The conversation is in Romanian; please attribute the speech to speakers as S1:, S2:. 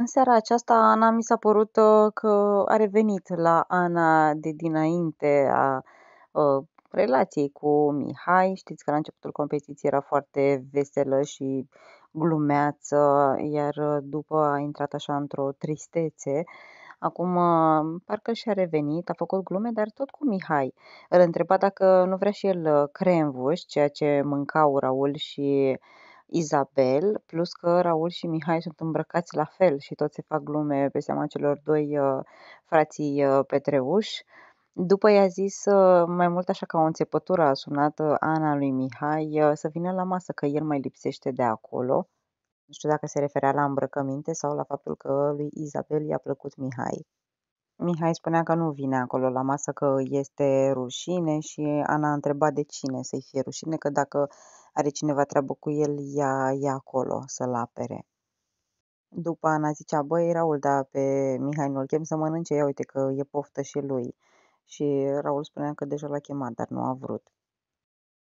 S1: În seara aceasta Ana mi s-a părut uh, că a revenit la Ana de dinainte a uh, relației cu Mihai. Știți că la începutul competiției era foarte veselă și glumeață, iar uh, după a intrat așa într-o tristețe. Acum parcă și-a revenit, a făcut glume, dar tot cu Mihai. Îl întreba dacă nu vrea și el cremvuș, ceea ce mâncau Raul și uh, Izabel, plus că Raul și Mihai sunt îmbrăcați la fel și toți se fac glume pe seama celor doi uh, frații uh, După i-a zis, uh, mai mult așa ca o înțepătură a sunat Ana lui Mihai uh, să vină la masă, că el mai lipsește de acolo. Nu știu dacă se referea la îmbrăcăminte sau la faptul că lui Izabel i-a plăcut Mihai. Mihai spunea că nu vine acolo la masă, că este rușine și Ana a întrebat de cine să-i fie rușine, că dacă uh, are cineva treabă cu el, ia, ia acolo să-l apere. După Ana zicea, băi, Raul, da, pe Mihai nu-l chem să mănânce, ia uite că e poftă și lui. Și Raul spunea că deja l-a chemat, dar nu a vrut.